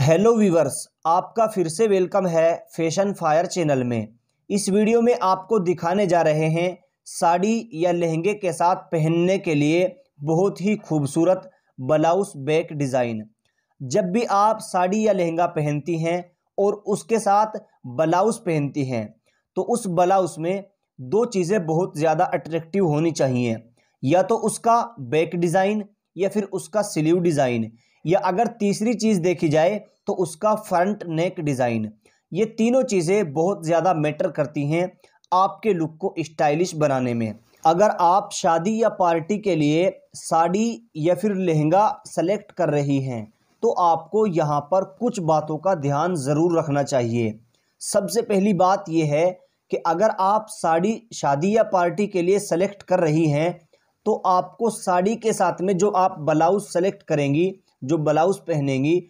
hello viewers आपका फिर से वेलकम है फैशन फायर चैनल में इस वीडियो में आपको दिखाने जा रहे हैं साड़ी या लहंगे के साथ पहनने के लिए बहुत ही खूबसूरत ब्लाउज बैक डिज़ाइन जब भी आप साड़ी या लहंगा पहनती हैं और उसके साथ ब्लाउज पहनती हैं तो उस ब्लाउज में दो चीज़ें बहुत ज़्यादा अट्रैक्टिव होनी चाहिए या तो उसका बैक डिज़ाइन या फिर उसका स्लीव डिज़ाइन या अगर तीसरी चीज़ देखी जाए तो उसका फ्रंट नेक डिज़ाइन ये तीनों चीज़ें बहुत ज़्यादा मैटर करती हैं आपके लुक को स्टाइलिश बनाने में अगर आप शादी या पार्टी के लिए साड़ी या फिर लहंगा सेलेक्ट कर रही हैं तो आपको यहाँ पर कुछ बातों का ध्यान ज़रूर रखना चाहिए सबसे पहली बात यह है कि अगर आप साड़ी शादी या पार्टी के लिए सेलेक्ट कर रही हैं तो आपको साड़ी के साथ में जो आप ब्लाउज़ सेलेक्ट करेंगी जो ब्लाउज़ पहनेंगी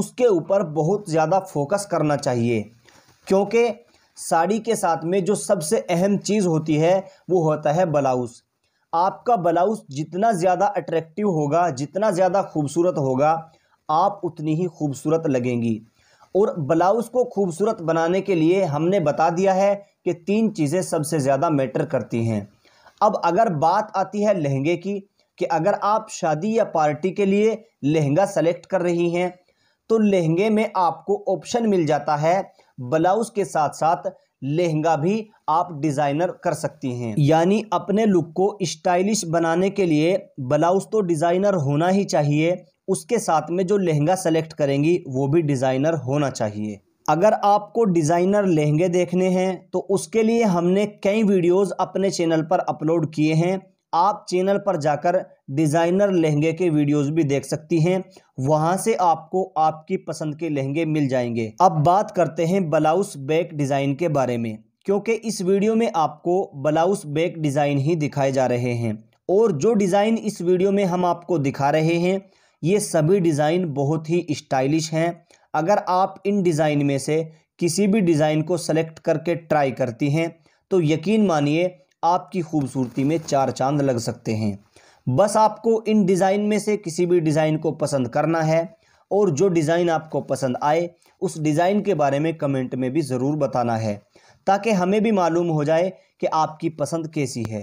उसके ऊपर बहुत ज़्यादा फोकस करना चाहिए क्योंकि साड़ी के साथ में जो सबसे अहम चीज़ होती है वो होता है ब्लाउज़ आपका ब्लाउज़ जितना ज़्यादा अट्रैक्टिव होगा जितना ज़्यादा खूबसूरत होगा आप उतनी ही खूबसूरत लगेंगी और ब्लाउज़ को खूबसूरत बनाने के लिए हमने बता दिया है कि तीन चीज़ें सबसे ज़्यादा मैटर करती हैं अब अगर बात आती है लहंगे की कि अगर आप शादी या पार्टी के लिए लहंगा सेलेक्ट कर रही हैं तो लहंगे में आपको ऑप्शन मिल जाता है ब्लाउज़ के साथ साथ लहंगा भी आप डिज़ाइनर कर सकती हैं यानी अपने लुक को स्टाइलिश बनाने के लिए ब्लाउज़ तो डिज़ाइनर होना ही चाहिए उसके साथ में जो लहंगा सेलेक्ट करेंगी वो भी डिज़ाइनर होना चाहिए अगर आपको डिज़ाइनर लहंगे देखने हैं तो उसके लिए हमने कई वीडियोस अपने चैनल पर अपलोड किए हैं आप चैनल पर जाकर डिज़ाइनर लहंगे के वीडियोस भी देख सकती हैं वहां से आपको आपकी पसंद के लहंगे मिल जाएंगे अब बात करते हैं ब्लाउज बैक डिज़ाइन के बारे में क्योंकि इस वीडियो में आपको ब्लाउज बैक डिज़ाइन ही दिखाए जा रहे हैं और जो डिज़ाइन इस वीडियो में हम आपको दिखा रहे हैं ये सभी डिज़ाइन बहुत ही स्टाइलिश हैं अगर आप इन डिज़ाइन में से किसी भी डिज़ाइन को सेलेक्ट करके ट्राई करती हैं तो यकीन मानिए आपकी खूबसूरती में चार चांद लग सकते हैं बस आपको इन डिज़ाइन में से किसी भी डिज़ाइन को पसंद करना है और जो डिज़ाइन आपको पसंद आए उस डिज़ाइन के बारे में कमेंट में भी ज़रूर बताना है ताकि हमें भी मालूम हो जाए कि आपकी पसंद कैसी है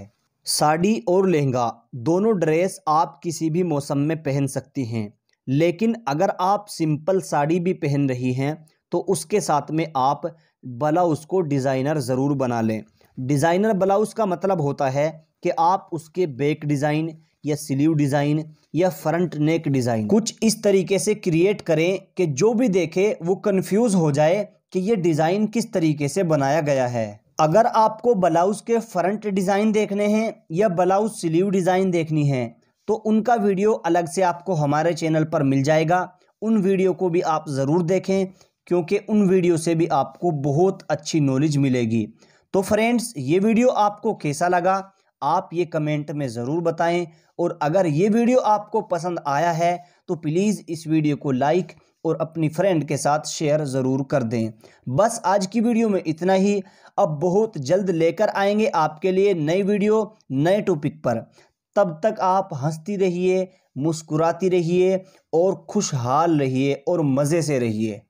साड़ी और लहंगा दोनों ड्रेस आप किसी भी मौसम में पहन सकती हैं लेकिन अगर आप सिंपल साड़ी भी पहन रही हैं तो उसके साथ में आप भला उसको डिज़ाइनर ज़रूर बना लें डिज़ाइनर ब्लाउज़ का मतलब होता है कि आप उसके बैक डिज़ाइन या स्लीव डिज़ाइन या फ्रंट नेक डिज़ाइन कुछ इस तरीके से क्रिएट करें कि जो भी देखे वो कन्फ्यूज़ हो जाए कि ये डिज़ाइन किस तरीके से बनाया गया है अगर आपको ब्लाउज़ के फ्रंट डिज़ाइन देखने हैं या ब्लाउज़ स्लीव डिज़ाइन देखनी है तो उनका वीडियो अलग से आपको हमारे चैनल पर मिल जाएगा उन वीडियो को भी आप ज़रूर देखें क्योंकि उन वीडियो से भी आपको बहुत अच्छी नॉलेज मिलेगी तो फ्रेंड्स ये वीडियो आपको कैसा लगा आप ये कमेंट में ज़रूर बताएं और अगर ये वीडियो आपको पसंद आया है तो प्लीज़ इस वीडियो को लाइक और अपनी फ्रेंड के साथ शेयर ज़रूर कर दें बस आज की वीडियो में इतना ही अब बहुत जल्द लेकर आएंगे आपके लिए नई वीडियो नए टॉपिक पर तब तक आप हंसती रहिए मुस्कुराती रहिए और खुशहाल रहिए और मज़े से रहिए